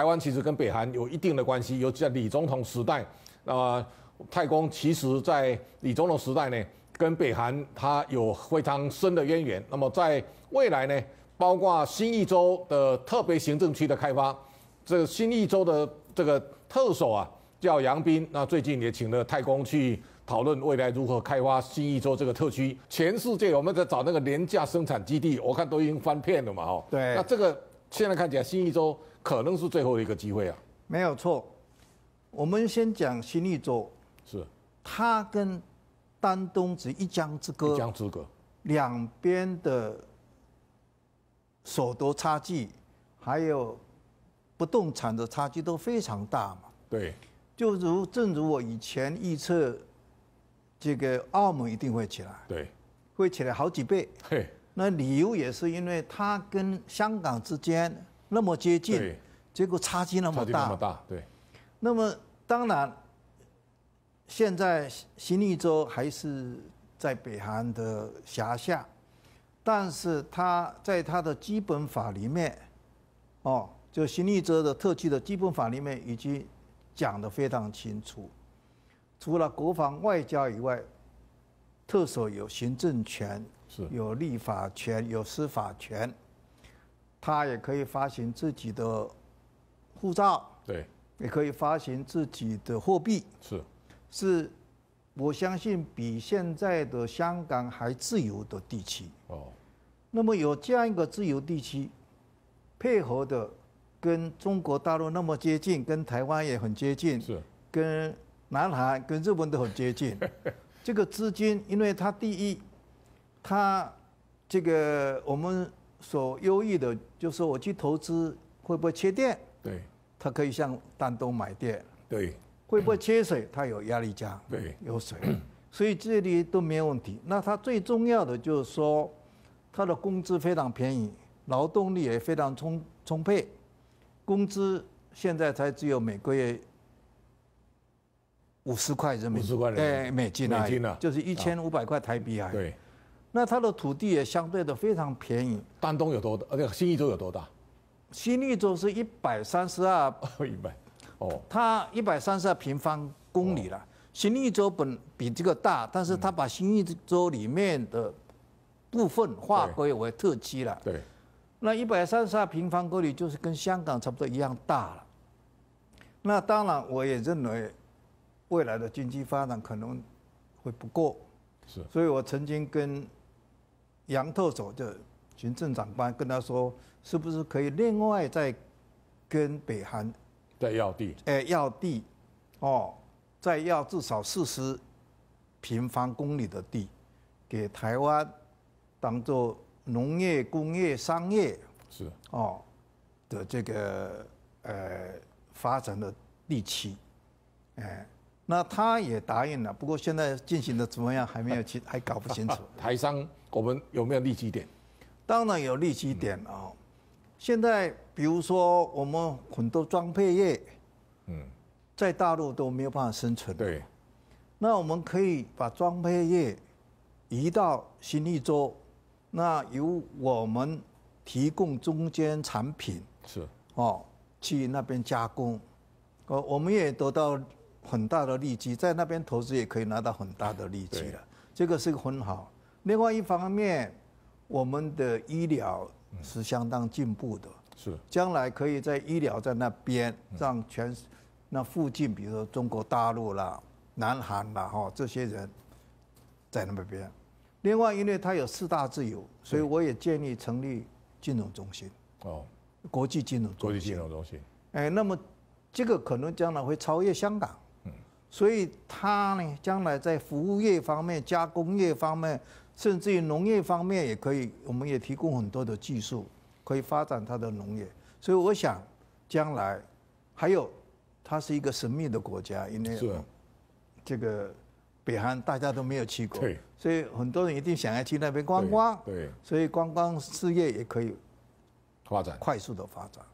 台湾其实跟北韩有一定的关系，尤其在李总统时代，那么太公其实在李总统时代呢，跟北韩他有非常深的渊源。那么在未来呢，包括新义州的特别行政区的开发，这新义州的这个特首啊，叫杨斌，那最近也请了太公去讨论未来如何开发新一州这个特区。全世界我们在找那个廉价生产基地，我看都已经翻片了嘛，哦，对，那这个现在看起来新一州。可能是最后一个机会啊！没有错，我们先讲新一周，是他跟丹东只一江之隔，一江之隔，两边的所得差距，还有不动产的差距都非常大嘛。对，就如正如我以前预测，这个澳门一定会起来，对，会起来好几倍。嘿，那理由也是因为它跟香港之间。那么接近，结果差距那么大，那么大，对。那么当然，现在新新义州还是在北韩的辖下，但是他在他的基本法里面，哦，就新义州的特区的基本法里面已经讲得非常清楚，除了国防外交以外，特首有行政权，有立法权，有司法权。他也可以发行自己的护照，对，也可以发行自己的货币，是，是，我相信比现在的香港还自由的地区。哦，那么有这样一个自由地区，配合的跟中国大陆那么接近，跟台湾也很接近，是，跟南韩、跟日本都很接近。这个资金，因为它第一，它这个我们。所忧虑的，就是我去投资会不会缺电？对，它可以向丹东买电。对，会不会缺水？它有压力加，对，有水，所以这些都没有问题。那他最重要的就是说，他的工资非常便宜，劳动力也非常充充沛，工资现在才只有每个月五十块人民币，哎，美金，就是一千五百块台币啊。对。那它的土地也相对的非常便宜。丹东有多大？呃，新义州有多大？新义州是一百三十二，一百，哦，它一百三十二平方公里了。新义州本比这个大，但是它把新义州里面的部分划归为特区了。对。那一百三十二平方公里就是跟香港差不多一样大了。那当然，我也认为未来的经济发展可能会不够。是。所以我曾经跟杨特首的行政长官跟他说：“是不是可以另外再跟北韩再要地？哎，要地，哦，再要至少四十平方公里的地给台湾当做农业、工业、商业是哦的这个呃发展的地区，哎。”那他也答应了，不过现在进行的怎么样，还没有清，还搞不清楚。台商，我们有没有利基点？当然有利基点啊。现在比如说我们很多装配业，嗯，在大陆都没有办法生存。对。那我们可以把装配业移到新一州，那由我们提供中间产品，是哦，去那边加工。呃，我们也得到。很大的利基，在那边投资也可以拿到很大的利基了，这个是个很好。另外一方面，我们的医疗是相当进步的，是。将来可以在医疗在那边让全那附近，比如说中国大陆啦、南韩啦哈，这些人在那边。另外，因为它有四大自由，所以我也建议成立金融中心哦，国际金融国际金融中心。哎，那么这个可能将来会超越香港。所以它呢，将来在服务业方面、加工业方面，甚至于农业方面也可以，我们也提供很多的技术，可以发展它的农业。所以我想，将来还有它是一个神秘的国家，因为这个北韩大家都没有去过，所以很多人一定想要去那边观光。对，所以观光事业也可以发展，快速的发展。